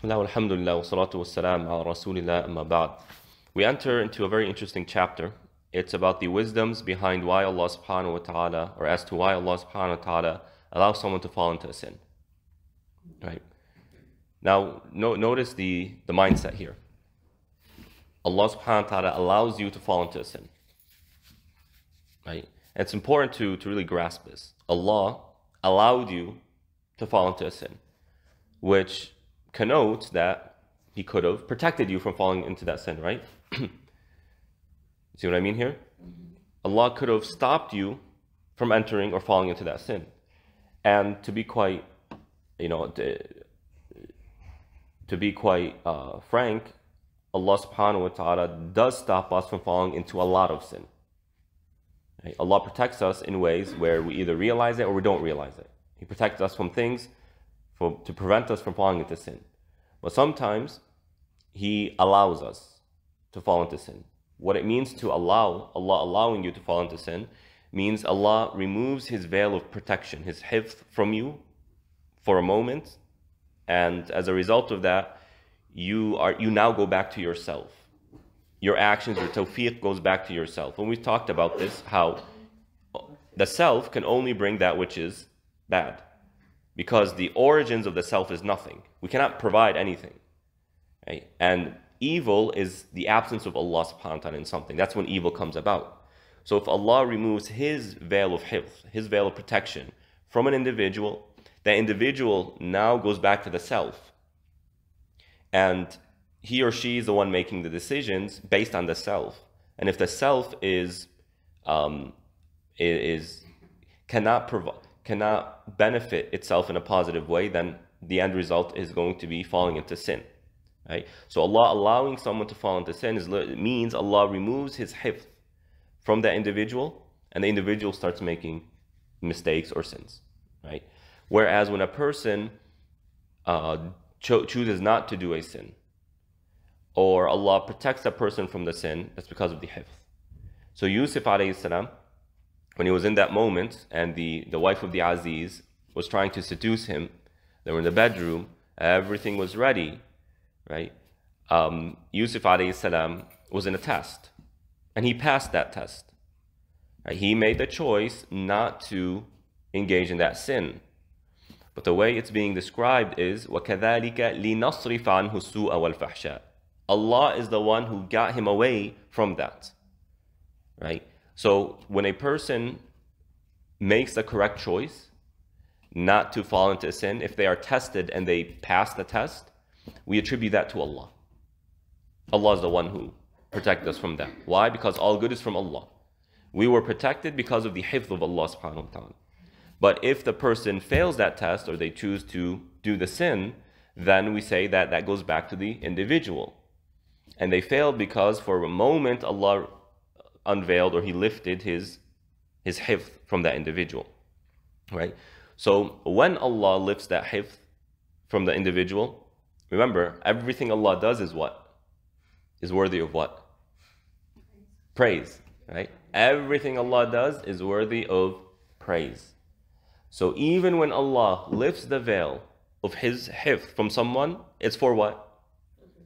We enter into a very interesting chapter. It's about the wisdoms behind why Allah subhanahu wa ta'ala, or as to why Allah subhanahu wa ta'ala allows someone to fall into a sin. Right? Now, no, notice the, the mindset here. Allah subhanahu wa ta'ala allows you to fall into a sin. Right? And it's important to, to really grasp this. Allah allowed you to fall into a sin, which connotes that he could have protected you from falling into that sin, right? See what I mean here? Allah could have stopped you from entering or falling into that sin. And to be quite, you know, to, be quite uh, frank, Allah subhanahu wa ta'ala does stop us from falling into a lot of sin. Right? Allah protects us in ways where we either realize it or we don't realize it. He protects us from things for, to prevent us from falling into sin. But sometimes He allows us to fall into sin. What it means to allow, Allah allowing you to fall into sin, means Allah removes His veil of protection, His hifth from you for a moment. And as a result of that, you, are, you now go back to yourself. Your actions, your tawfiq goes back to yourself. And we've talked about this, how the self can only bring that which is bad because the origins of the self is nothing. We cannot provide anything. Right? And evil is the absence of Allah subhanahu wa ta'ala in something. That's when evil comes about. So if Allah removes his veil of hifz, his veil of protection from an individual, that individual now goes back to the self. And he or she is the one making the decisions based on the self. And if the self is um, is cannot provide cannot benefit itself in a positive way, then the end result is going to be falling into sin. Right? So Allah allowing someone to fall into sin is, means Allah removes His hifth from that individual, and the individual starts making mistakes or sins. Right? Whereas when a person uh, cho chooses not to do a sin, or Allah protects a person from the sin, that's because of the hifth. So Yusuf alayhi salam, when he was in that moment and the, the wife of the Aziz was trying to seduce him, they were in the bedroom, everything was ready, right? Um, Yusuf salam was in a test and he passed that test. He made the choice not to engage in that sin. But the way it's being described is وَكَذَلِكَ لِنَصْرِفَ عَنْهُ السُّوءَ وَالْفَحْشَاءَ Allah is the one who got him away from that. Right? So when a person makes the correct choice not to fall into sin, if they are tested and they pass the test, we attribute that to Allah. Allah is the one who protect us from that. Why? Because all good is from Allah. We were protected because of the hifz of Allah subhanahu wa ta'ala. But if the person fails that test or they choose to do the sin, then we say that that goes back to the individual. And they failed because for a moment Allah unveiled or he lifted his his hifth from that individual. Right? So when Allah lifts that hifth from the individual, remember everything Allah does is what? Is worthy of what? Praise. Right? Everything Allah does is worthy of praise. So even when Allah lifts the veil of his hifth from someone, it's for what?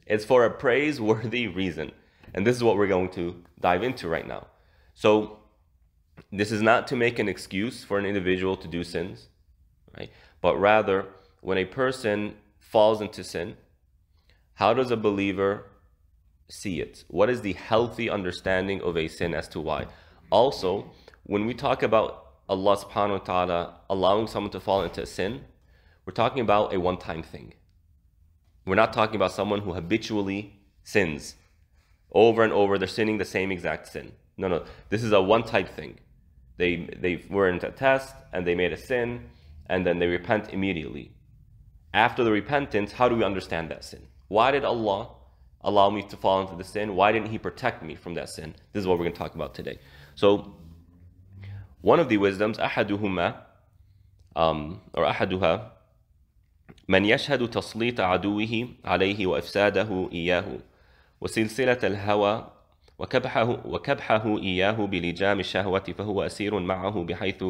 It's for a praiseworthy reason. And this is what we're going to dive into right now. So this is not to make an excuse for an individual to do sins, right? But rather, when a person falls into sin, how does a believer see it? What is the healthy understanding of a sin as to why? Also, when we talk about Allah subhanahu wa ta'ala allowing someone to fall into a sin, we're talking about a one time thing. We're not talking about someone who habitually sins over and over. They're sinning the same exact sin. No, no. This is a one type thing. They, they were in a test and they made a sin and then they repent immediately. After the repentance, how do we understand that sin? Why did Allah allow me to fall into the sin? Why didn't He protect me from that sin? This is what we're going to talk about today. So, one of the wisdoms, أحدهما um, or أحدها من يشهد تسليط عدوه عليه وإفساده إياه وسلسلة الهوى وكبحه, وكبحه إياه بلجام الشهوة فهو أسير معه بحيث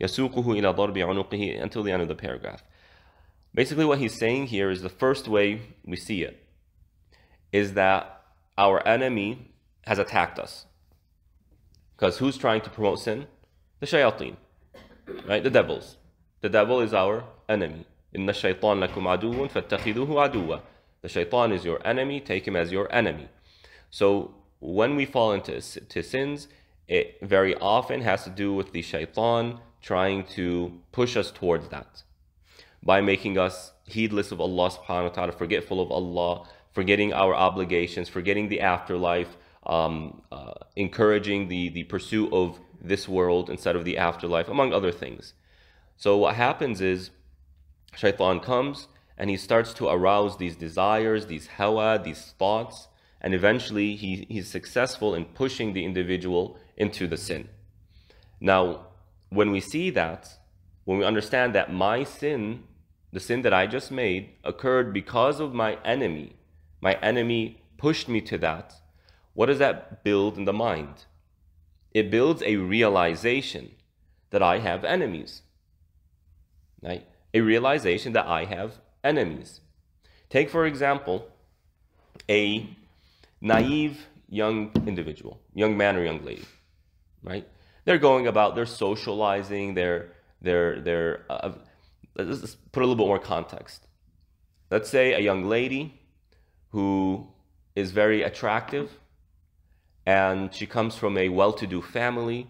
يسوقه إلى ضرب عنقه until the end of the paragraph. Basically what he's saying here is the first way we see it is that our enemy has attacked us. Because who's trying to promote sin? The shayateen, right? The devils. The devil is our enemy. إن الشيطان لكم عدو فاتخذوه عدوا. The shaitan is your enemy, take him as your enemy. So when we fall into to sins, it very often has to do with the shaitan trying to push us towards that by making us heedless of Allah subhanahu wa ta'ala, forgetful of Allah, forgetting our obligations, forgetting the afterlife, um, uh, encouraging the, the pursuit of this world instead of the afterlife, among other things. So what happens is shaitan comes and he starts to arouse these desires, these hawa, these thoughts, and eventually he, he's successful in pushing the individual into the sin. Now, when we see that, when we understand that my sin, the sin that I just made, occurred because of my enemy, my enemy pushed me to that, what does that build in the mind? It builds a realization that I have enemies. Right? A realization that I have enemies. Take, for example, a naive young individual, young man or young lady, right? They're going about, they're socializing, they're, they're, they're, uh, let's put a little bit more context. Let's say a young lady who is very attractive and she comes from a well-to-do family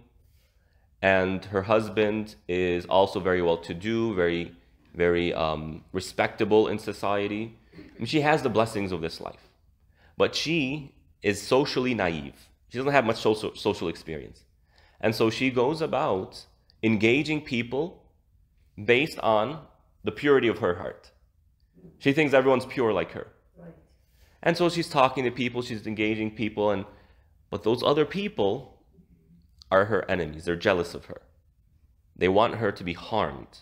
and her husband is also very well-to-do, very very um, respectable in society. she has the blessings of this life. But she is socially naive. She doesn't have much social, social experience. And so she goes about engaging people based on the purity of her heart. She thinks everyone's pure like her. Right. And so she's talking to people, she's engaging people, and but those other people are her enemies. They're jealous of her. They want her to be harmed.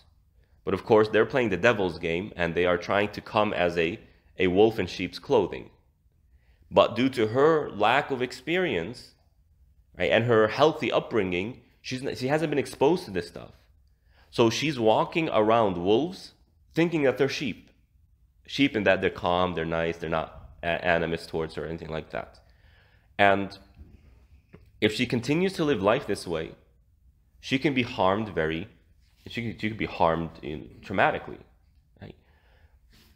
But of course, they're playing the devil's game and they are trying to come as a, a wolf in sheep's clothing. But due to her lack of experience right, and her healthy upbringing, she's, she hasn't been exposed to this stuff. So she's walking around wolves thinking that they're sheep. Sheep in that they're calm, they're nice, they're not animus towards her or anything like that. And if she continues to live life this way, she can be harmed very she could, she could be harmed in, traumatically. Right?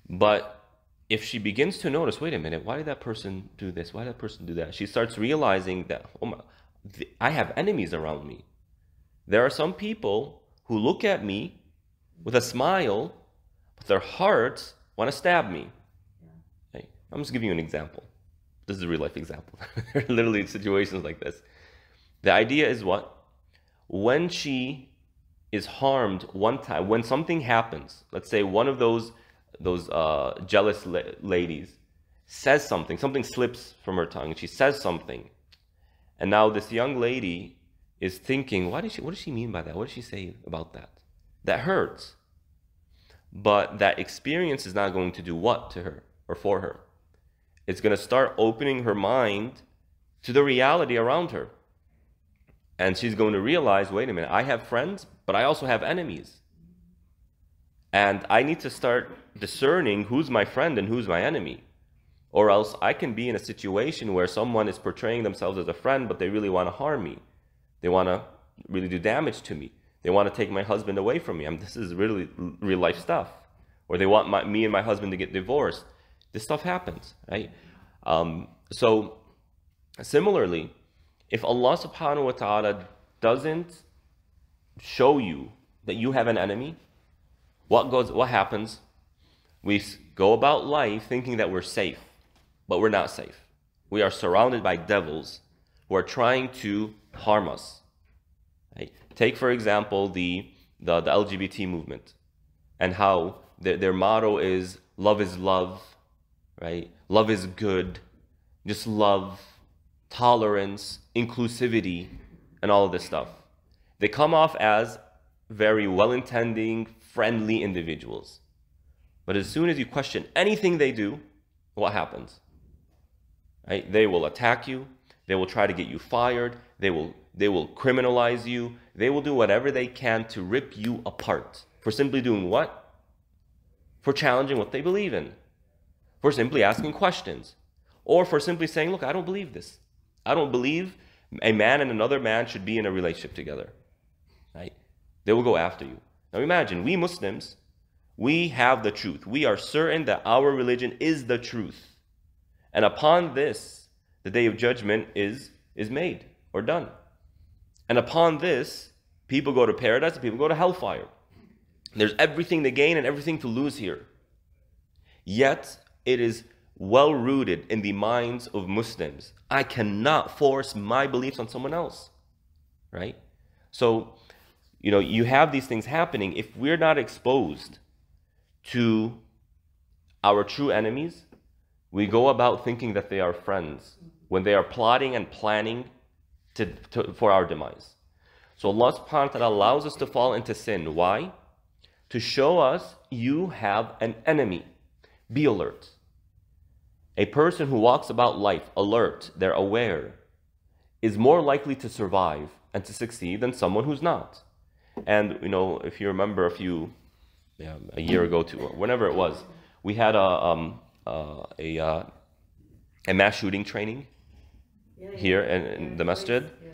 But if she begins to notice, wait a minute, why did that person do this? Why did that person do that? She starts realizing that, oh my, I have enemies around me. There are some people who look at me with a smile, but their hearts want to stab me. Yeah. I'm just giving you an example. This is a real life example. there are literally situations like this. The idea is what? When she is harmed one time when something happens let's say one of those those uh, jealous la ladies says something something slips from her tongue and she says something and now this young lady is thinking why did she what does she mean by that what did she say about that that hurts but that experience is not going to do what to her or for her it's going to start opening her mind to the reality around her and she's going to realize, wait a minute, I have friends, but I also have enemies. And I need to start discerning who's my friend and who's my enemy. Or else I can be in a situation where someone is portraying themselves as a friend, but they really want to harm me. They want to really do damage to me. They want to take my husband away from me. I this is really real life stuff. Or they want my, me and my husband to get divorced. This stuff happens, right? Um, so similarly, if Allah subhanahu wa ta'ala doesn't show you that you have an enemy, what goes what happens? We go about life thinking that we're safe, but we're not safe. We are surrounded by devils who are trying to harm us. Right? Take, for example, the, the, the LGBT movement and how their, their motto is love is love, right? Love is good, just love tolerance, inclusivity, and all of this stuff. They come off as very well-intending, friendly individuals. But as soon as you question anything they do, what happens? Right? They will attack you. They will try to get you fired. They will, they will criminalize you. They will do whatever they can to rip you apart for simply doing what? For challenging what they believe in, for simply asking questions, or for simply saying, look, I don't believe this. I don't believe a man and another man should be in a relationship together. Right? They will go after you. Now imagine, we Muslims, we have the truth. We are certain that our religion is the truth. And upon this, the day of judgment is, is made or done. And upon this, people go to paradise and people go to hellfire. There's everything to gain and everything to lose here. Yet, it is well rooted in the minds of Muslims. I cannot force my beliefs on someone else, right? So, you know, you have these things happening. If we're not exposed to our true enemies, we go about thinking that they are friends when they are plotting and planning to, to, for our demise. So Allah subhanahu wa ta'ala allows us to fall into sin. Why? To show us you have an enemy. Be alert. A person who walks about life alert, they're aware, is more likely to survive and to succeed than someone who's not. And you know, if you remember a few, yeah, a year ago, to whenever it was, we had a um, uh, a uh, a mass shooting training yeah, yeah. here in, in the masjid. Yeah.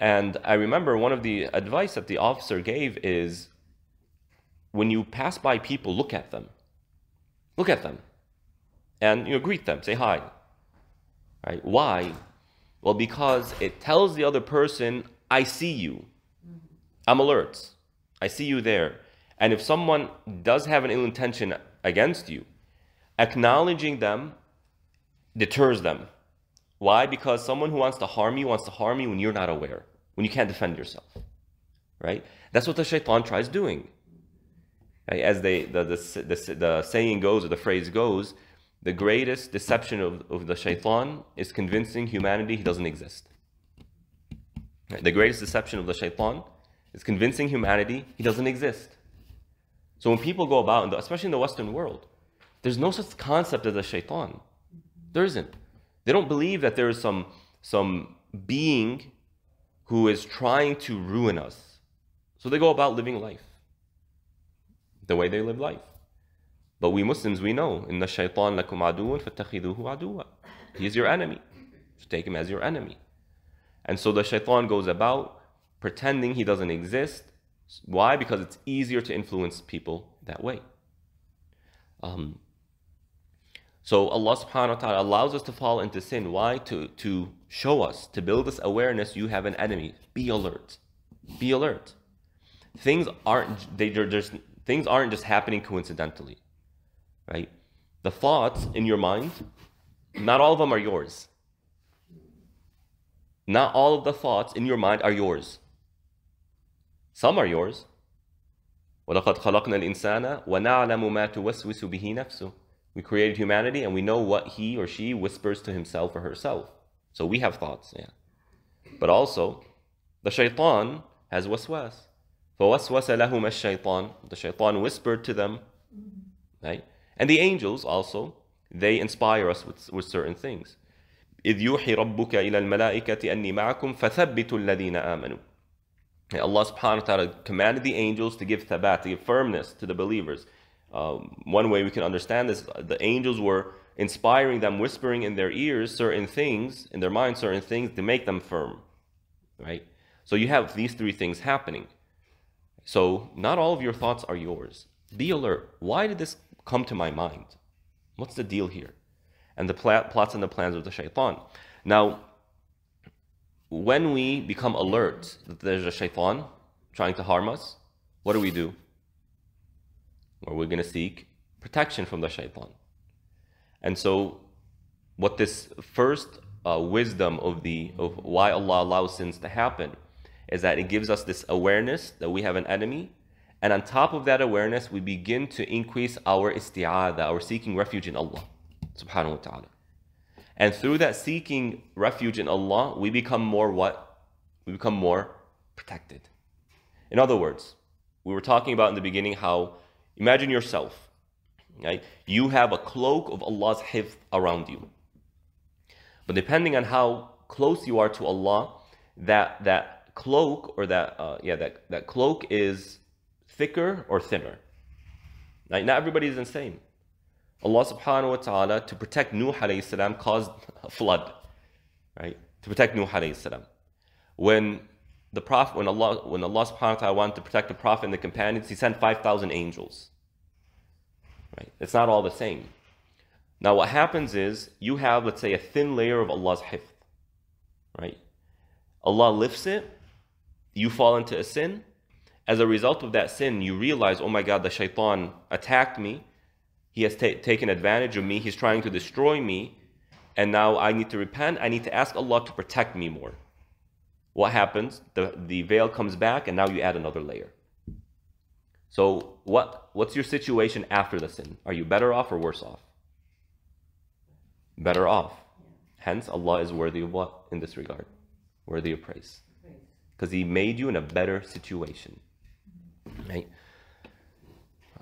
And I remember one of the advice that the officer gave is when you pass by people, look at them. Look at them and you know, greet them, say hi. Right? Why? Well, because it tells the other person, I see you. I'm alert. I see you there. And if someone does have an ill intention against you, acknowledging them deters them. Why? Because someone who wants to harm you wants to harm you when you're not aware, when you can't defend yourself. Right? That's what the shaitan tries doing. As they, the, the, the, the saying goes, or the phrase goes, the greatest deception of, of the shaitan is convincing humanity he doesn't exist. The greatest deception of the shaitan is convincing humanity he doesn't exist. So when people go about, especially in the Western world, there's no such concept as a shaitan. There isn't. They don't believe that there is some, some being who is trying to ruin us. So they go about living life the way they live life. But we Muslims, we know, إِنَّ الشَّيْطَانَ لَكُمْ عَدُوًا فَاتَّخِذُوهُ عَدُوًا He is your enemy. So take him as your enemy. And so the shaitan goes about pretending he doesn't exist. Why? Because it's easier to influence people that way. Um, so Allah subhanahu wa ta'ala allows us to fall into sin. Why? To, to show us, to build this awareness you have an enemy. Be alert. Be alert. Things aren't, they, just, things aren't just happening coincidentally right? The thoughts in your mind, not all of them are yours. Not all of the thoughts in your mind are yours. Some are yours. وَلَقَدْ خَلَقْنَا الْإِنسَانَ وَنَعْلَمُ مَا تُوَسْوِسُ بِهِ We created humanity and we know what he or she whispers to himself or herself. So we have thoughts, yeah. But also, the shaitan has waswas. فَوَسْوَسَ لَهُمَ الشَّيْطَانُ The shaitan whispered to them, right? And the angels also, they inspire us with, with certain things. إذ يوحي ربك إلى الملائكة أني معكم فثبتوا الذين آمنوا. Allah subhanahu wa ta'ala commanded the angels to give thabat, to give firmness to the believers. Um, one way we can understand this, the angels were inspiring them, whispering in their ears certain things, in their mind certain things to make them firm, right? So you have these three things happening. So not all of your thoughts are yours. Be alert. Why did this come to my mind? What's the deal here? And the pl plots and the plans of the shaitan. Now, when we become alert that there's a shaitan trying to harm us, what do we do? Are we're going to seek protection from the shaitan. And so, what this first uh, wisdom of the of why Allah allows sins to happen is that it gives us this awareness that we have an enemy and on top of that awareness, we begin to increase our isti'adah, our seeking refuge in Allah subhanahu wa ta'ala. And through that seeking refuge in Allah, we become more what? We become more protected. In other words, we were talking about in the beginning how imagine yourself, right? You have a cloak of Allah's hifth around you. But depending on how close you are to Allah, that that cloak or that uh, yeah that that cloak is thicker or thinner. Right? Not everybody is the same. Allah subhanahu wa ta'ala, to protect Nuh alayhi salam, caused a flood. Right? To protect Nuh alayhi salam. When the Prophet, when Allah, when Allah subhanahu wa ta'ala wanted to protect the Prophet and the companions, he sent 5,000 angels. Right? It's not all the same. Now what happens is, you have, let's say, a thin layer of Allah's hifth. Right? Allah lifts it, you fall into a sin, as a result of that sin, you realize, oh my God, the shaitan attacked me. He has taken advantage of me. He's trying to destroy me. And now I need to repent. I need to ask Allah to protect me more. What happens? The, the veil comes back, and now you add another layer. So, what, what's your situation after the sin? Are you better off or worse off? Better off. Hence, Allah is worthy of what in this regard? Worthy of praise. Because He made you in a better situation. يعني.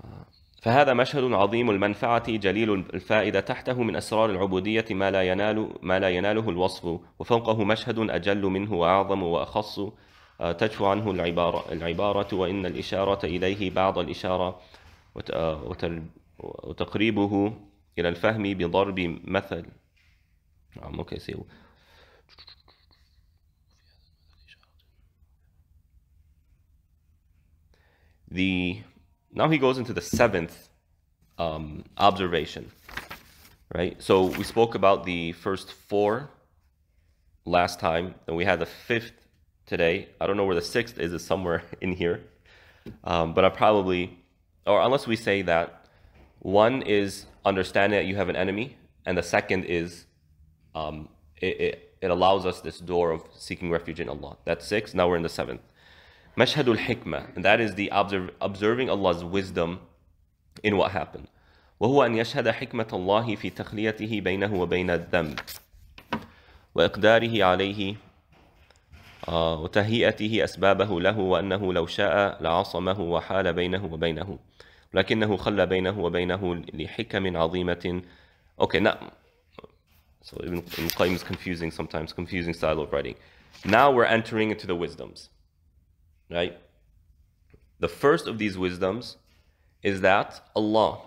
آه، فهذا مشهد عظيم المنفعة جليل الفائدة تحته من أسرار العبودية ما لا ينال ما لا يناله الوصف وفوقه مشهد أجل منه وأعظم وأخص آه، تجفو عنه العبارة العبارة وإن الإشارة إليه بعض الإشارة آه، وتقريبه إلى الفهم بضرب مثل the now he goes into the seventh um, observation, right? So we spoke about the first four last time, and we had the fifth today. I don't know where the sixth is; it's somewhere in here. Um, but I probably, or unless we say that one is understanding that you have an enemy, and the second is um, it, it, it allows us this door of seeking refuge in Allah. That's six. Now we're in the seventh. مشهد الحكمة and that is the observe, observing Allah's wisdom in what happened وهو أن يشهد حكمة الله في تخليته بينه وبين الذنب وإقداره عليه وتهيئته أسبابه له وأنه لو شاء لعصمه وحال بينه وبينه لكنه خلى بينه وبينه لحكم عظيمة Okay, now, so Ibn Qayyim is confusing sometimes, confusing style of writing. Now we're entering into the wisdoms. right? The first of these wisdoms is that Allah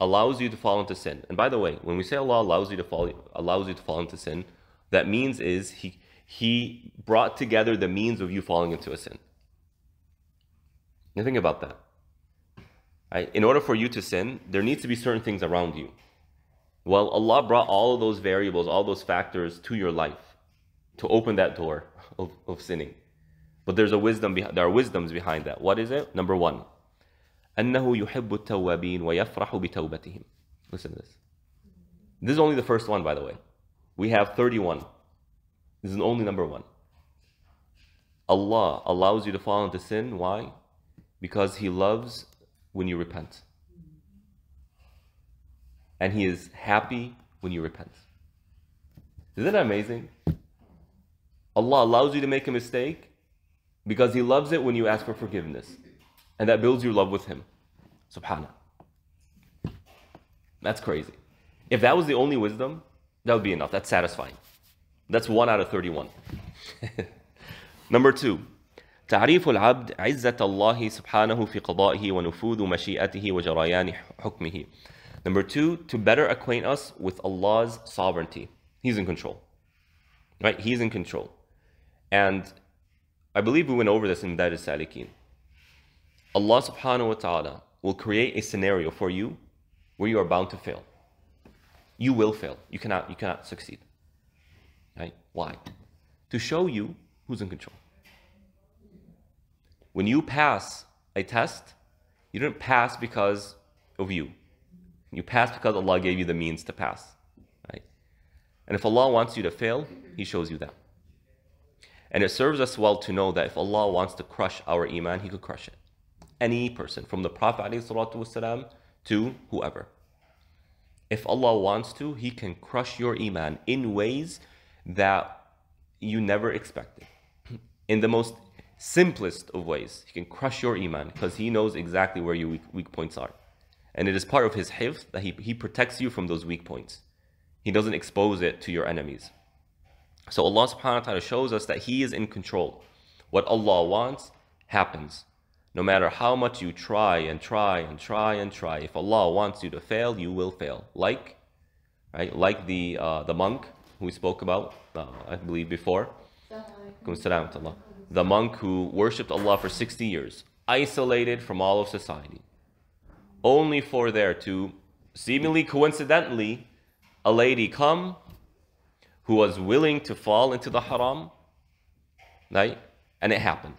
allows you to fall into sin. And by the way, when we say Allah allows you to fall allows you to fall into sin, that means is he he brought together the means of you falling into a sin. Now think about that. Right? In order for you to sin, there needs to be certain things around you. Well, Allah brought all of those variables, all those factors to your life to open that door of, of sinning. But there's a wisdom behind, there are wisdoms behind that. What is it? Number one, أنه يحب التوابين ويفرح بتوبتهم. Listen to this. This is only the first one, by the way. We have 31. This is only number one. Allah allows you to fall into sin. Why? Because He loves when you repent. And He is happy when you repent. Isn't that amazing? Allah allows you to make a mistake because He loves it when you ask for forgiveness. And that builds your love with Him. Subhanallah. That's crazy. If that was the only wisdom, that would be enough. That's satisfying. That's one out of 31. Number two. تعريف العبد عزة الله سبحانه في قضائه ونفوذ مشيئته وجريان حكمه. Number two, to better acquaint us with Allah's sovereignty. He's in control. Right? He's in control. And I believe we went over this in Dar salikin Allah subhanahu wa ta'ala will create a scenario for you where you are bound to fail. You will fail. You cannot, you cannot succeed. Right? Why? To show you who's in control. When you pass a test, you didn't pass because of you. You passed because Allah gave you the means to pass. Right? And if Allah wants you to fail, He shows you that. And it serves us well to know that if Allah wants to crush our iman, He could crush it. Any person, from the Prophet والسلام, to whoever. If Allah wants to, He can crush your iman in ways that you never expected. In the most simplest of ways, He can crush your iman because He knows exactly where your weak, weak, points are. And it is part of His hifz that he, he protects you from those weak points. He doesn't expose it to your enemies. So Allah subhanahu wa ta'ala shows us that He is in control. What Allah wants happens. No matter how much you try and try and try and try, if Allah wants you to fail, you will fail. Like, right? Like the uh, the monk who we spoke about, uh, I believe before. the monk who worshipped Allah for 60 years, isolated from all of society, only for there to seemingly coincidentally a lady come who was willing to fall into the haram, right? And it happened.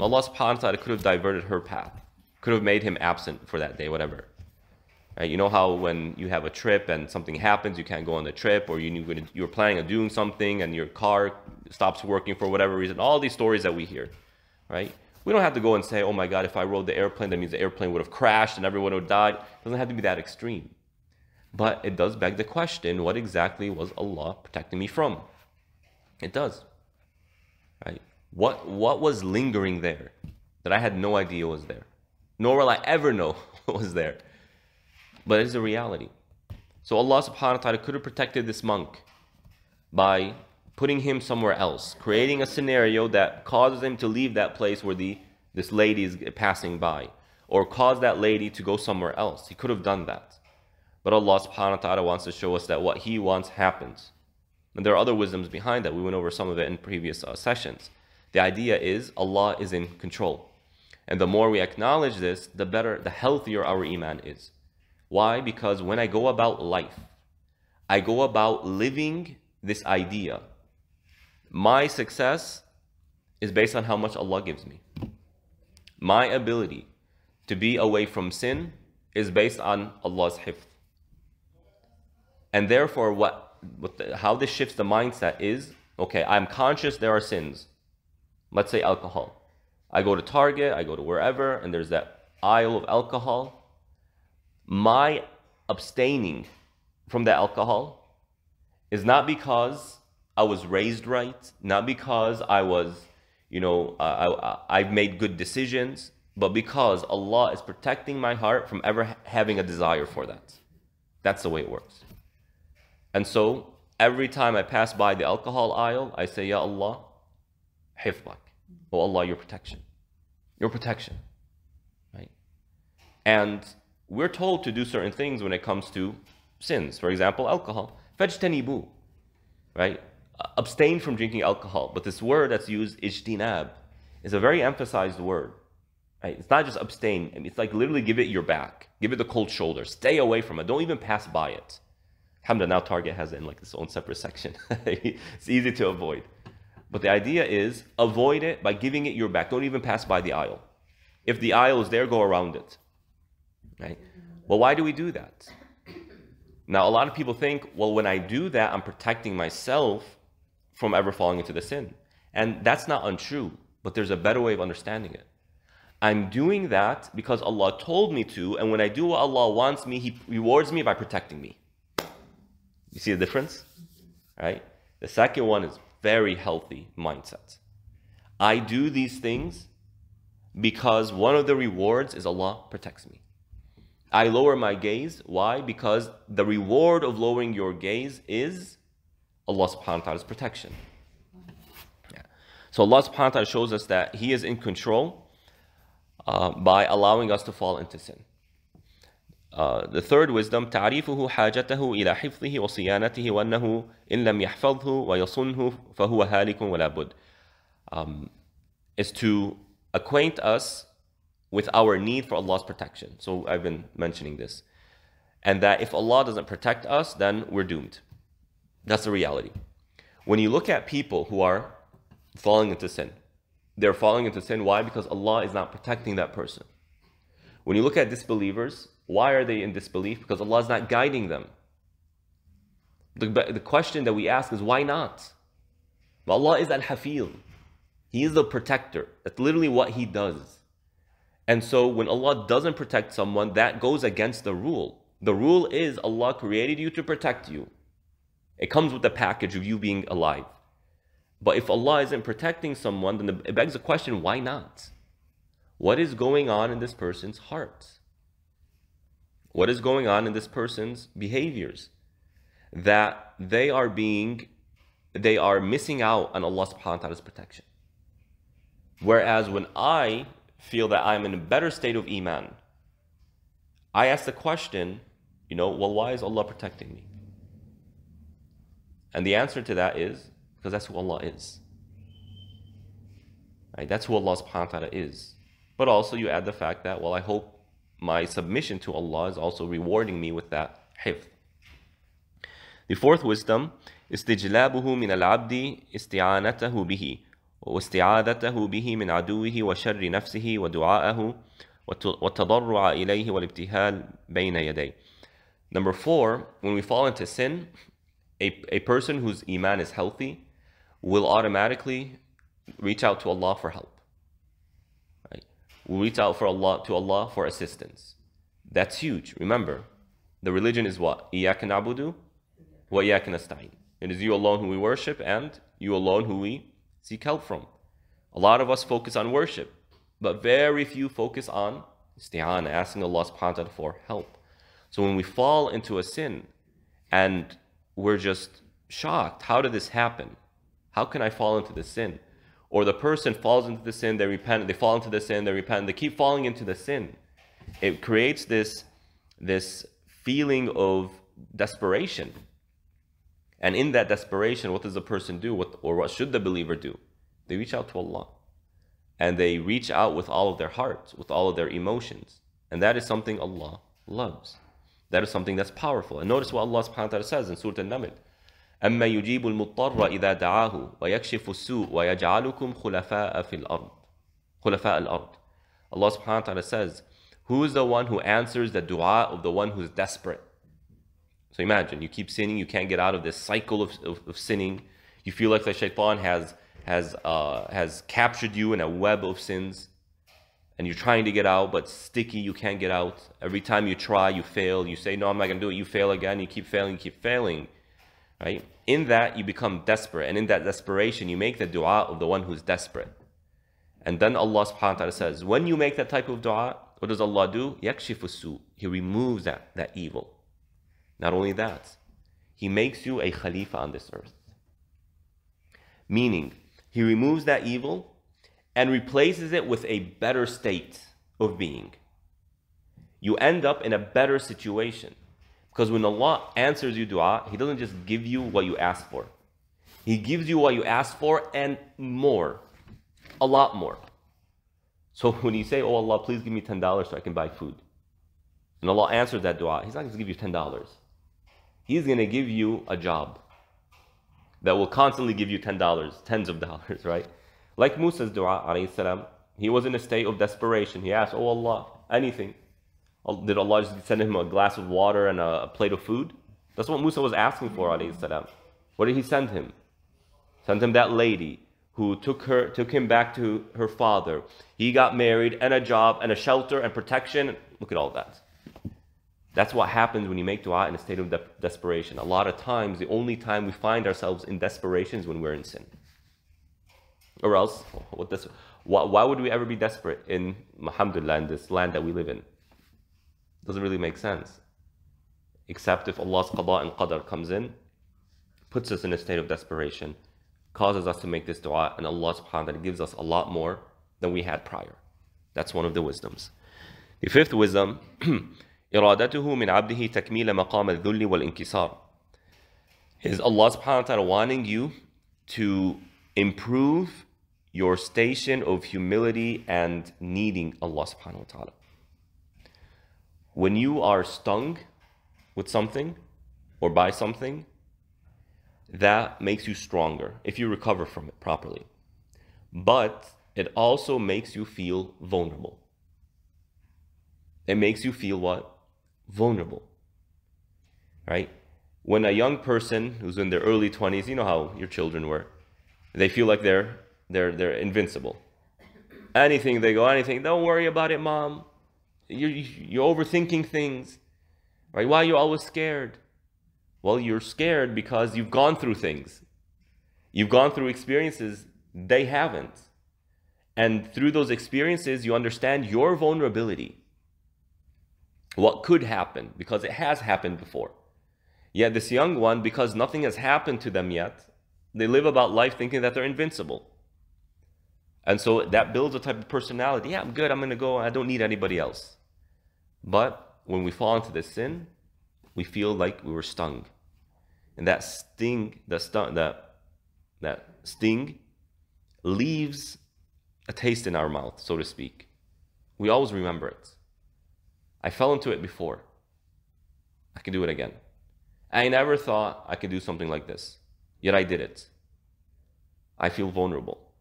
Allah subhanahu wa ta'ala could have diverted her path, could have made him absent for that day, whatever. Right? You know how when you have a trip and something happens, you can't go on the trip, or you you're planning on doing something and your car stops working for whatever reason. All these stories that we hear, right? We don't have to go and say, "Oh my God, if I rode the airplane, that means the airplane would have crashed and everyone would have died." It doesn't have to be that extreme. But it does beg the question what exactly was Allah protecting me from? It does. Right? What, what was lingering there that I had no idea was there? Nor will I ever know what was there. But it is a reality. So Allah subhanahu wa ta'ala could have protected this monk by putting him somewhere else, creating a scenario that causes him to leave that place where the this lady is passing by, or cause that lady to go somewhere else. He could have done that. But Allah subhanahu wa ta'ala wants to show us that what He wants happens. And there are other wisdoms behind that. We went over some of it in previous uh, sessions. The idea is Allah is in control. And the more we acknowledge this, the better, the healthier our iman is. Why? Because when I go about life, I go about living this idea. My success is based on how much Allah gives me. My ability to be away from sin is based on Allah's hifz. And therefore, what, what the, how this shifts the mindset is okay, I'm conscious there are sins. Let's say alcohol. I go to Target, I go to wherever, and there's that aisle of alcohol. My abstaining from the alcohol is not because I was raised right, not because I was, you know, I, I, I made good decisions, but because Allah is protecting my heart from ever having a desire for that. That's the way it works. And so every time I pass by the alcohol aisle, I say, Ya Allah, hifbak. Oh Allah, your protection. Your protection. Right? And we're told to do certain things when it comes to sins. For example, alcohol. Fajtanibu. Right? Abstain from drinking alcohol. But this word that's used, ijtinab, is a very emphasized word. Right? It's not just abstain. It's like literally give it your back. Give it the cold shoulder. Stay away from it. Don't even pass by it. Hamda now Target has in like its own separate section. it's easy to avoid. But the idea is avoid it by giving it your back. Don't even pass by the aisle. If the aisle is there, go around it. Right? Well, why do we do that? Now, a lot of people think, well, when I do that, I'm protecting myself from ever falling into the sin. And that's not untrue, but there's a better way of understanding it. I'm doing that because Allah told me to, and when I do what Allah wants me, He rewards me by protecting me. You see the difference? Right? The second one is very healthy mindset. I do these things because one of the rewards is Allah protects me. I lower my gaze. Why? Because the reward of lowering your gaze is Allah subhanahu wa ta'ala's protection. Yeah. So Allah subhanahu wa ta'ala shows us that He is in control uh, by allowing us to fall into sin. Uh, the third wisdom تعريفه حاجته إلى حفظه وصيانته وأنه إن لم يحفظه ويصنه فهو هالك ولا بد um, is to acquaint us with our need for Allah's protection. So I've been mentioning this. And that if Allah doesn't protect us, then we're doomed. That's the reality. When you look at people who are falling into sin, they're falling into sin. Why? Because Allah is not protecting that person. When you look at disbelievers, why are they in disbelief? Because Allah is not guiding them. The, the question that we ask is why not? But Allah is Al Hafil. He is the protector. That's literally what He does. And so when Allah doesn't protect someone, that goes against the rule. The rule is Allah created you to protect you. It comes with the package of you being alive. But if Allah isn't protecting someone, then it begs the question why not? What is going on in this person's heart? what is going on in this person's behaviors that they are being they are missing out on Allah subhanahu wa ta'ala's protection. Whereas when I feel that I'm in a better state of iman, I ask the question, you know, well, why is Allah protecting me? And the answer to that is because that's who Allah is. Right? That's who Allah subhanahu wa ta'ala is. But also you add the fact that, well, I hope my submission to Allah is also rewarding me with that hifth. The fourth wisdom, استجلابه من العبد استعانته به واستعاذته به من عدوه وشر نفسه ودعاءه وتضرع إليه والابتهال بين يدي. Number four, when we fall into sin, a, a person whose iman is healthy will automatically reach out to Allah for help we reach out for Allah to Allah for assistance. That's huge. Remember, the religion is what? Iyaka na'budu wa iyaka nasta'in. It is you alone who we worship and you alone who we seek help from. A lot of us focus on worship, but very few focus on isti'ana, asking Allah subhanahu wa ta'ala for help. So when we fall into a sin and we're just shocked, how did this happen? How can I fall into this sin? or the person falls into the sin, they repent, they fall into the sin, they repent, they keep falling into the sin. It creates this, this feeling of desperation. And in that desperation, what does the person do? What, or what should the believer do? They reach out to Allah. And they reach out with all of their hearts, with all of their emotions. And that is something Allah loves. That is something that's powerful. And notice what Allah subhanahu wa ta'ala says in Surah An-Naml. أما يجيب المضطر إذا دعاه ويكشف السوء ويجعلكم خلفاء في الأرض خلفاء الأرض Allah subhanahu wa ta'ala says Who is the one who answers the dua of the one who's desperate? So imagine you keep sinning, you can't get out of this cycle of, of, of sinning. You feel like the shaitan has has uh, has captured you in a web of sins, and you're trying to get out, but sticky, you can't get out. Every time you try, you fail. You say, No, I'm not gonna do it, you fail again, you keep failing, you keep failing right? In that, you become desperate. And in that desperation, you make the dua of the one who's desperate. And then Allah subhanahu wa ta'ala says, when you make that type of dua, what does Allah do? Yakshifu He removes that, that evil. Not only that, He makes you a khalifa on this earth. Meaning, He removes that evil and replaces it with a better state of being. You end up in a better situation. Because when Allah answers your dua, He doesn't just give you what you ask for. He gives you what you ask for and more, a lot more. So when you say, Oh Allah, please give me $10 so I can buy food, and Allah answers that dua, He's not going to give you $10. He's going to give you a job that will constantly give you $10, tens of dollars, right? Like Musa's dua, salam, he was in a state of desperation. He asked, Oh Allah, anything. Did Allah just send him a glass of water and a, plate of food? That's what Musa was asking for, alayhi salam. What did he send him? Sent him that lady who took her took him back to her father. He got married and a job and a shelter and protection. Look at all that. That's what happens when you make dua in a state of de desperation. A lot of times, the only time we find ourselves in desperation is when we're in sin. Or else, what this, why, why would we ever be desperate in, alhamdulillah, in this land that we live in? Doesn't really make sense. Except if Allah's qada and qadar comes in, puts us in a state of desperation, causes us to make this dua, and Allah subhanahu wa ta'ala gives us a lot more than we had prior. That's one of the wisdoms. The fifth wisdom, إرادته من عبده تكميل مقام الذل والانكسار is Allah subhanahu wa ta'ala wanting you to improve your station of humility and needing Allah subhanahu wa ta'ala when you are stung with something or by something, that makes you stronger if you recover from it properly. But it also makes you feel vulnerable. It makes you feel what? Vulnerable. Right? When a young person who's in their early 20s, you know how your children were, they feel like they're they're they're invincible. Anything they go, anything, don't worry about it, mom. You're, you're overthinking things. Right? Why are you always scared? Well, you're scared because you've gone through things. You've gone through experiences they haven't. And through those experiences, you understand your vulnerability. What could happen because it has happened before. Yet this young one, because nothing has happened to them yet, they live about life thinking that they're invincible. And so that builds a type of personality. Yeah, I'm good. I'm going to go. I don't need anybody else. But when we fall into this sin, we feel like we were stung. And that sting, that stung, that that sting leaves a taste in our mouth, so to speak. We always remember it. I fell into it before. I can do it again. I never thought I could do something like this, yet I did it. I feel vulnerable.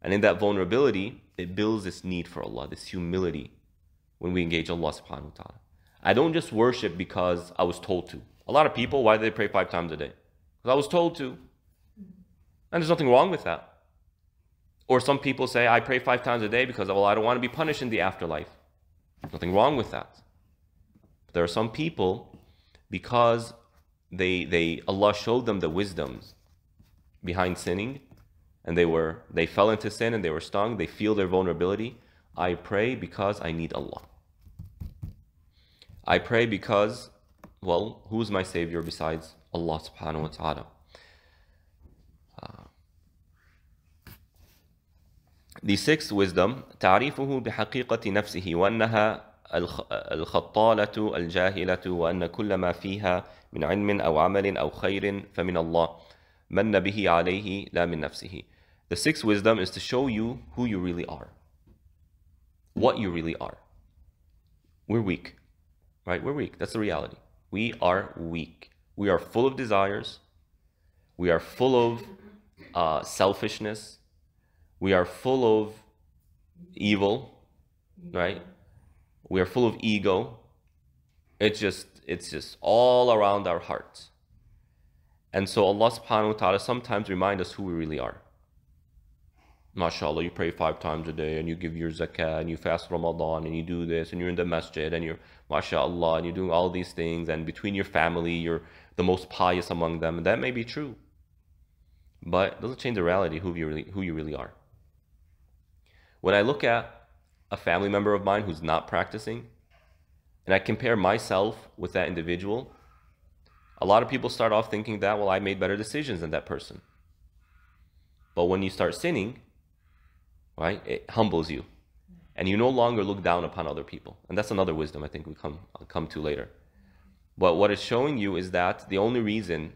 And in that vulnerability, it builds this need for Allah, this humility when we engage Allah subhanahu wa ta'ala. I don't just worship because I was told to. A lot of people, why do they pray five times a day? Because I was told to. And there's nothing wrong with that. Or some people say, I pray five times a day because, well, I don't want to be punished in the afterlife. There's nothing wrong with that. But there are some people, because they, they Allah showed them the wisdoms behind sinning, and they were they fell into sin and they were stung, they feel their vulnerability, I pray because I need Allah. I pray because, well, who's my savior besides Allah subhanahu wa ta'ala? Uh, the sixth wisdom, تعريفه بحقيقة نفسه وأنها الخطالة الجاهلة وأن كل ما فيها من علم أو عمل أو خير فمن الله من به عليه لا من نفسه. The sixth wisdom is to show you who you really are what you really are. We're weak, right? We're weak. That's the reality. We are weak. We are full of desires. We are full of uh, selfishness. We are full of evil, right? We are full of ego. It's just, it's just all around our hearts. And so Allah subhanahu wa ta'ala sometimes reminds us who we really are mashallah, you pray five times a day and you give your zakah and you fast Ramadan and you do this and you're in the masjid and you're mashallah and you're doing all these things and between your family, you're the most pious among them. And that may be true, but it doesn't change the reality who you really, who you really are. When I look at a family member of mine who's not practicing and I compare myself with that individual, a lot of people start off thinking that, well, I made better decisions than that person. But when you start sinning, right? It humbles you. And you no longer look down upon other people. And that's another wisdom I think we come, I'll uh, come to later. But what it's showing you is that the only reason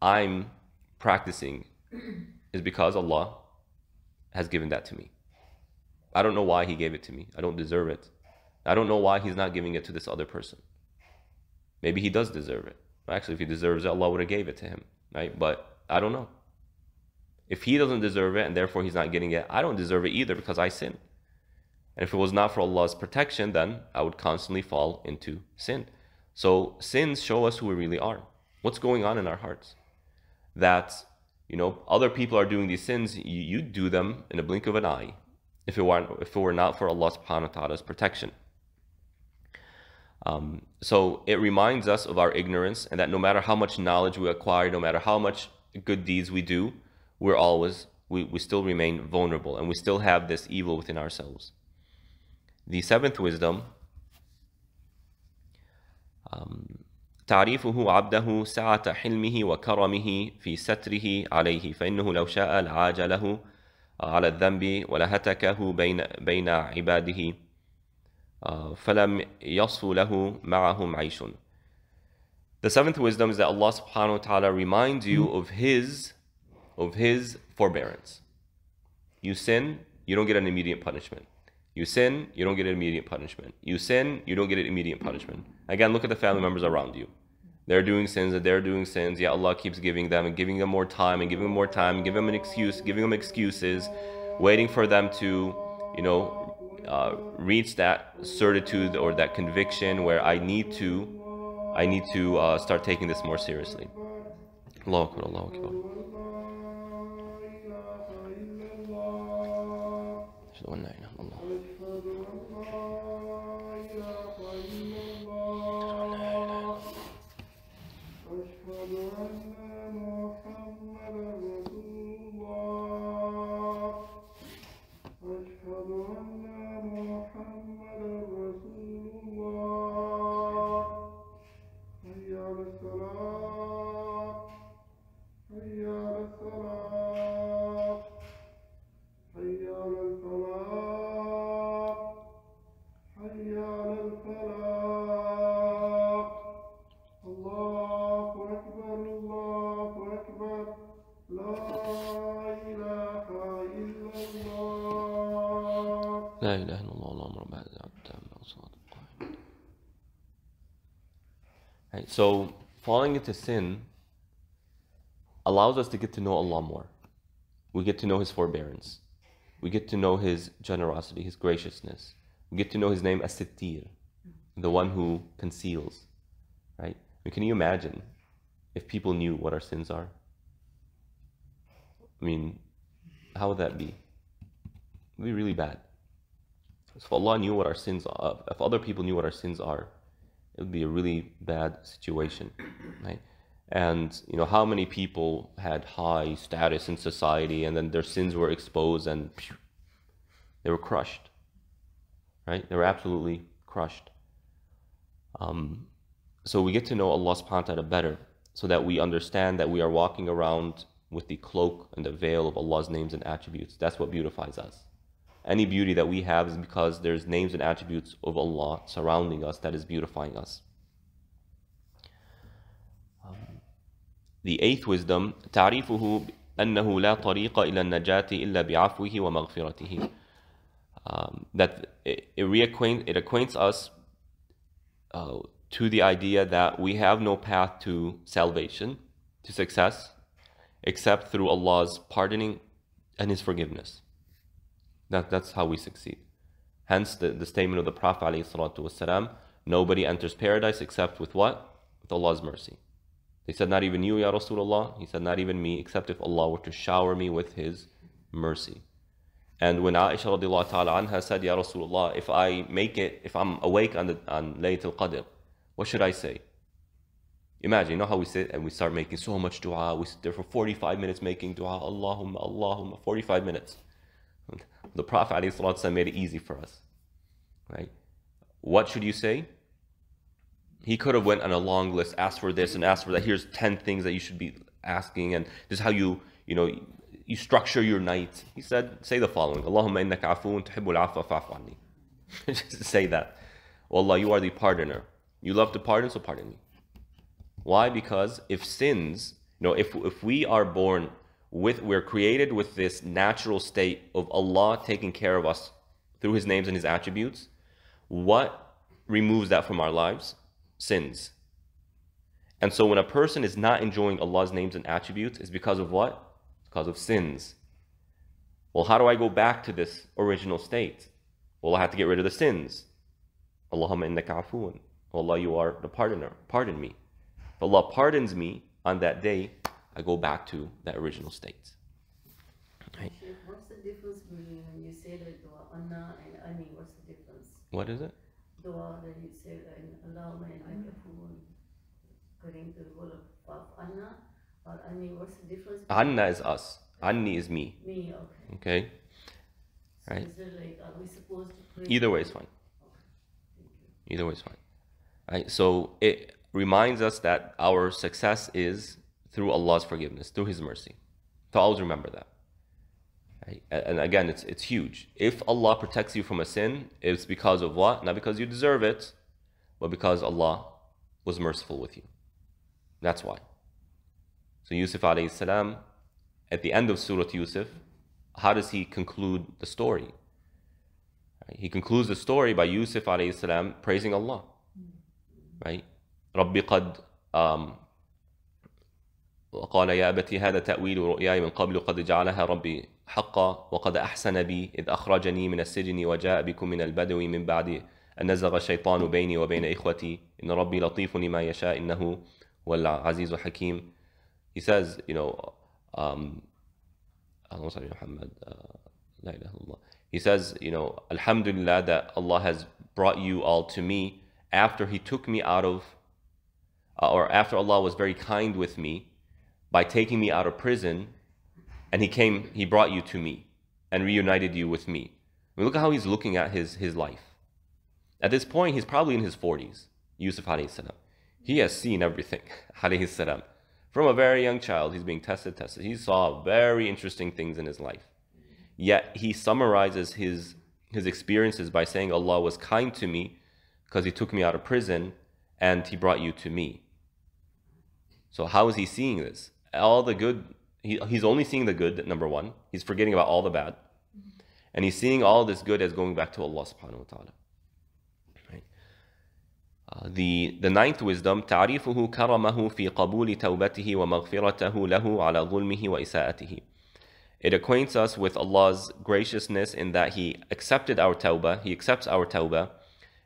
I'm practicing is because Allah has given that to me. I don't know why He gave it to me. I don't deserve it. I don't know why He's not giving it to this other person. Maybe He does deserve it. Actually, if He deserves it, Allah would have gave it to him, right? But I don't know. If he doesn't deserve it and therefore he's not getting it, I don't deserve it either because I sin. And if it was not for Allah's protection, then I would constantly fall into sin. So sins show us who we really are. What's going on in our hearts? That, you know, other people are doing these sins, you, you do them in a blink of an eye if it were, if it were not for Allah subhanahu wa ta'ala's protection. Um, so it reminds us of our ignorance and that no matter how much knowledge we acquire, no matter how much good deeds we do, we're always, we, we still remain vulnerable and we still have this evil within ourselves. The seventh wisdom, um, تعريفه عبده ساعة حلمه وكرمه في ستره عليه فإنه لو شاء العاجله على الذنب ولهتكه بين بين عباده فلم يصف له معهم عيش The seventh wisdom is that Allah subhanahu wa ta'ala reminds you hmm. of His of his forbearance. You sin, you don't get an immediate punishment. You sin, you don't get an immediate punishment. You sin, you don't get an immediate punishment. Again, look at the family members around you. They're doing sins and they're doing sins. Yeah, Allah keeps giving them and giving them more time and giving them more time, giving them an excuse, giving them excuses, waiting for them to, you know, uh, reach that certitude or that conviction where I need to, I need to uh, start taking this more seriously. Allahu Akbar, Allahu Akbar. the window اله الا الله اللهم رب هذا so falling into sin allows us to get to know Allah more. We get to know His forbearance. We get to know His generosity, His graciousness. We get to know His name as Sittir, the one who conceals. Right? I mean, can you imagine if people knew what our sins are? I mean, how would that be? It would be really bad if Allah knew what our sins are, if other people knew what our sins are, it would be a really bad situation, right? And you know how many people had high status in society, and then their sins were exposed, and phew, they were crushed, right? They were absolutely crushed. Um, so we get to know Allah Subhanahu wa Taala better, so that we understand that we are walking around with the cloak and the veil of Allah's names and attributes. That's what beautifies us. Any beauty that we have is because there's names and attributes of Allah surrounding us that is beautifying us. Um, the eighth wisdom, تعريفه أنه لا طريق إلى النجاة إلا بعفوه ومغفرته. Um, that it, it reacquaint it acquaints us uh, to the idea that we have no path to salvation, to success, except through Allah's pardoning and His forgiveness. That, that's how we succeed. Hence the, the statement of the Prophet والسلام, nobody enters paradise except with what? With Allah's mercy. They said, not even you, Ya Rasulullah. He said, not even me, except if Allah were to shower me with his mercy. And when Aisha ta'ala anha said, Ya Rasulullah, if I make it, if I'm awake on, the, on Laylatul Qadr, what should I say? Imagine, you know how we sit and we start making so much dua. We sit there for 45 minutes making dua. Allahumma, Allahumma, 45 minutes. The Prophet ﷺ made it easy for us. Right? What should you say? He could have went on a long list, asked for this and asked for that. Here's 10 things that you should be asking and this is how you, you know, you structure your night. He said, say the following, Allahumma innaka afoon tuhibbul afa fa'fu anni. Just say that. Allah, you are the pardoner. You love to pardon, so pardon me. Why? Because if sins, you know, if, if we are born with we're created with this natural state of Allah taking care of us through his names and his attributes what removes that from our lives sins and so when a person is not enjoying Allah's names and attributes it's because of what because of sins well how do I go back to this original state well I have to get rid of the sins Allahumma innaka afoon Allah you are the pardoner pardon me if Allah pardons me on that day I go back to that original state. Right? What's the difference between when you say the dua anna and ani? What's the difference? What is it? Dua that you say in Allahumma and ayakun according to the rule of anna or ani. What's the difference? Anna is us. Anni is me. Me, okay. Okay. So right. Like, are we supposed to pray? Either way is fine. Either way is fine. Right. So it reminds us that our success is through Allah's forgiveness, through His mercy. So always remember that. And again, it's, it's huge. If Allah protects you from a sin, it's because of what? Not because you deserve it, but because Allah was merciful with you. That's why. So Yusuf alayhi salam, at the end of Surah Yusuf, how does he conclude the story? He concludes the story by Yusuf alayhi salam praising Allah. Right? Rabbi qad um, وقال يا أبت هذا تأويل رؤياي من قبل قد جعلها ربي حقا وقد أحسن بي إذ أخرجني من السجن وجاء بكم من البدو من بعد أن نزغ الشيطان بيني وبين إخوتي إن ربي لطيف لما يشاء إنه هو العزيز الحكيم He says, you know, um, Muhammad, uh, la ilaha illallah. He says, you know, Alhamdulillah that Allah has brought you all to me after He took me out of, uh, or after Allah was very kind with me by taking me out of prison and he came he brought you to me and reunited you with me I mean, look at how he's looking at his his life at this point he's probably in his 40s yusuf alayhi salam he has seen everything alayhi salam from a very young child he's being tested tested he saw very interesting things in his life yet he summarizes his his experiences by saying allah was kind to me because he took me out of prison and he brought you to me so how is he seeing this all the good. He, he's only seeing the good. Number one, he's forgetting about all the bad, mm-hmm. and he's seeing all this good as going back to Allah Subhanahu Wa Taala. Uh, the the ninth wisdom تعريفه كرمه في قبول توبته ومغفرته له على ظلمه وإساءته it acquaints us with Allah's graciousness in that He accepted our tawbah, He accepts our tawbah,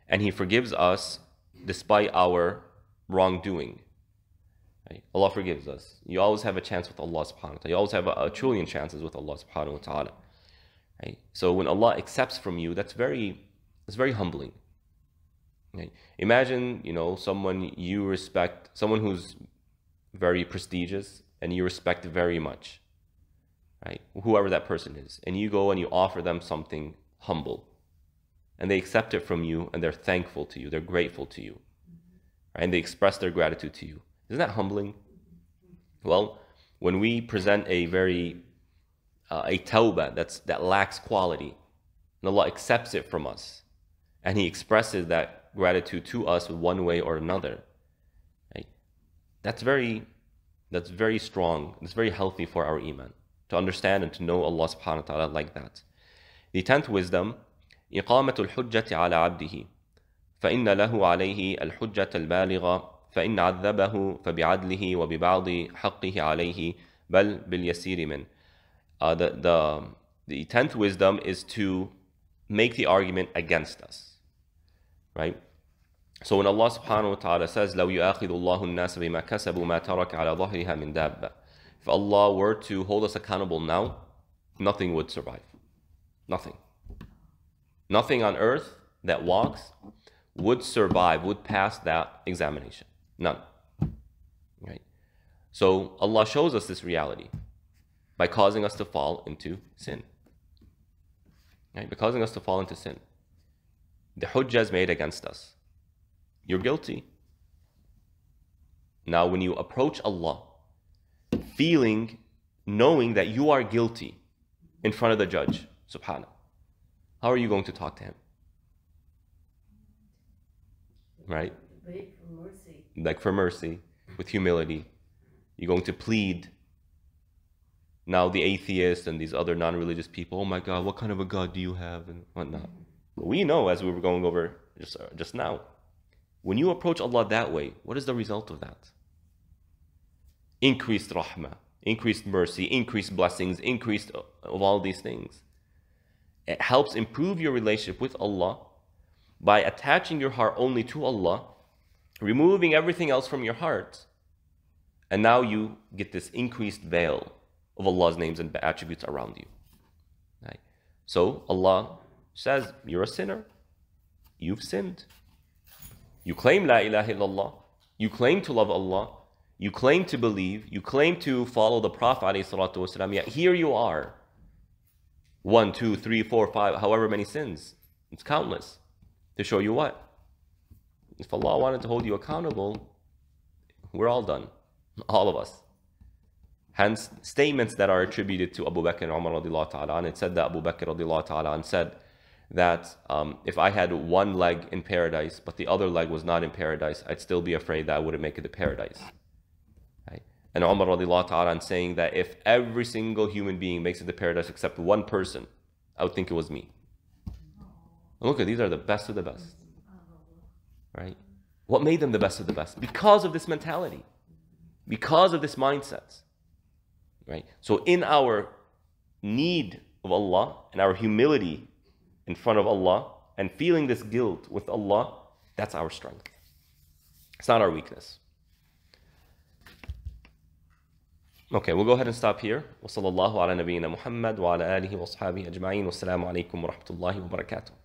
and He forgives us despite our wrongdoing. Allah forgives us. You always have a chance with Allah subhanahu wa ta'ala. You always have a, a trillion chances with Allah subhanahu wa ta'ala. Right? So when Allah accepts from you, that's very that's very humbling. Right? Imagine, you know, someone you respect, someone who's very prestigious and you respect very much. Right? Whoever that person is. And you go and you offer them something humble. And they accept it from you and they're thankful to you. They're grateful to you. Right? And they express their gratitude to you. Isn't that humbling? Well, when we present a very uh, a tawbah that's that lacks quality, and Allah accepts it from us, and He expresses that gratitude to us one way or another. Right? That's very that's very strong. It's very healthy for our iman to understand and to know Allah subhanahu wa taala like that. The tenth wisdom, إقامة الحجة على عبده فإن له عليه الحجة البالغة فإن عذبه فبعدله وببعض حقه عليه بل باليسير من uh, the, the, the tenth wisdom is to make the argument against us right so when Allah subhanahu wa ta'ala says لو يؤاخذ الله الناس بما كسبوا ما ترك على ظهرها من دابة if Allah were to hold us accountable now nothing would survive nothing nothing on earth that walks would survive, would pass that examination. None. Right? So Allah shows us this reality by causing us to fall into sin. Right? By causing us to fall into sin. The hujjah is made against us. You're guilty. Now, when you approach Allah, feeling, knowing that you are guilty in front of the judge, subhanahu, how are you going to talk to him? Right? like for mercy, with humility. You're going to plead. Now the atheists and these other non-religious people, oh my God, what kind of a God do you have and whatnot. But we know, as we were going over just, uh, just now, when you approach Allah that way, what is the result of that? Increased rahmah, increased mercy, increased blessings, increased uh, of all these things. It helps improve your relationship with Allah by attaching your heart only to Allah removing everything else from your heart. And now you get this increased veil of Allah's names and attributes around you. Right? So Allah says, You're a sinner. You've sinned. You claim La ilaha illallah. You claim to love Allah. You claim to believe. You claim to follow the Prophet. ﷺ, yet here you are. One, two, three, four, five, however many sins. It's countless. To show you what? If Allah wanted to hold you accountable, we're all done, all of us. Hence, statements that are attributed to Abu Bakr and Umar radiallahu ta'ala, and it said that Abu Bakr radiallahu ta'ala said that um, if I had one leg in paradise, but the other leg was not in paradise, I'd still be afraid that I wouldn't make it to paradise. Right? And Umar radiallahu ta'ala saying that if every single human being makes it to paradise except one person, I would think it was me. And look, these are the best of the best right? What made them the best of the best? Because of this mentality, because of this mindset, right? So in our need of Allah and our humility in front of Allah and feeling this guilt with Allah, that's our strength. It's not our weakness. Okay, we'll go ahead and stop here. وصلى الله على نبينا